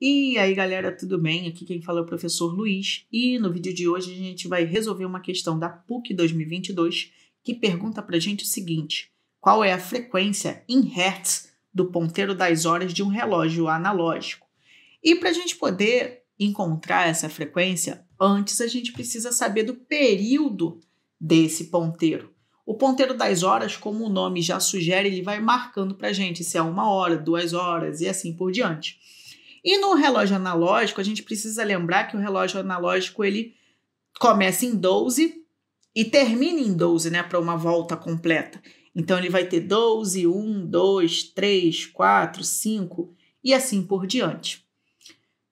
E aí galera, tudo bem? Aqui quem fala é o professor Luiz e no vídeo de hoje a gente vai resolver uma questão da PUC 2022 que pergunta pra gente o seguinte: qual é a frequência em hertz do ponteiro das horas de um relógio analógico? E para a gente poder encontrar essa frequência, antes a gente precisa saber do período desse ponteiro. O ponteiro das horas, como o nome já sugere, ele vai marcando para gente se é uma hora, duas horas e assim por diante. E no relógio analógico, a gente precisa lembrar que o relógio analógico ele começa em 12 e termina em 12, né, para uma volta completa. Então ele vai ter 12, 1, 2, 3, 4, 5 e assim por diante.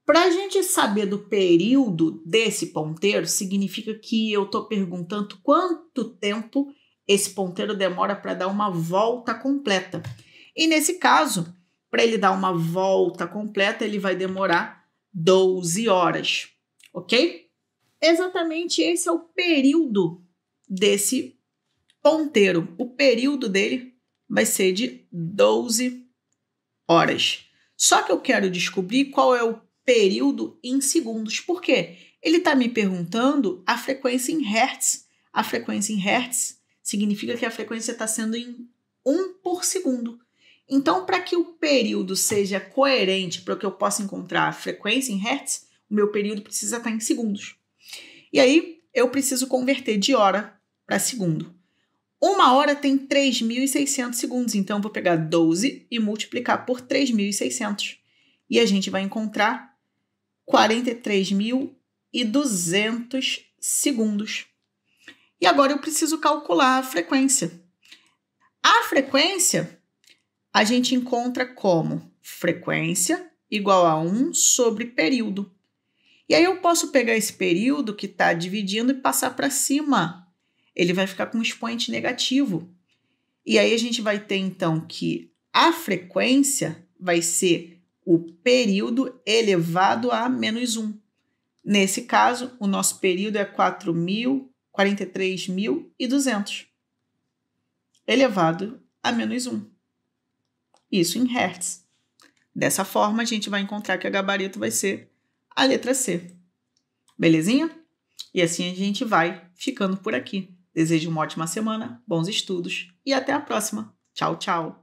Para a gente saber do período desse ponteiro, significa que eu estou perguntando quanto tempo esse ponteiro demora para dar uma volta completa. E nesse caso, para ele dar uma volta completa, ele vai demorar 12 horas, ok? Exatamente esse é o período desse ponteiro. O período dele vai ser de 12 horas. Só que eu quero descobrir qual é o período em segundos. Por quê? Ele está me perguntando a frequência em hertz. A frequência em hertz significa que a frequência está sendo em 1 por segundo. Então, para que o período seja coerente, para que eu possa encontrar a frequência em hertz, o meu período precisa estar tá em segundos. E aí, eu preciso converter de hora para segundo. Uma hora tem 3.600 segundos, então eu vou pegar 12 e multiplicar por 3.600. E a gente vai encontrar 43.200 segundos. E agora eu preciso calcular a frequência. A frequência a gente encontra como frequência igual a 1 sobre período. E aí eu posso pegar esse período que está dividindo e passar para cima. Ele vai ficar com um expoente negativo. E aí a gente vai ter então que a frequência vai ser o período elevado a menos 1. Nesse caso, o nosso período é 4.000, 43.200 elevado a menos 1 isso em hertz. Dessa forma, a gente vai encontrar que a gabarito vai ser a letra C. Belezinha? E assim a gente vai ficando por aqui. Desejo uma ótima semana, bons estudos e até a próxima. Tchau, tchau!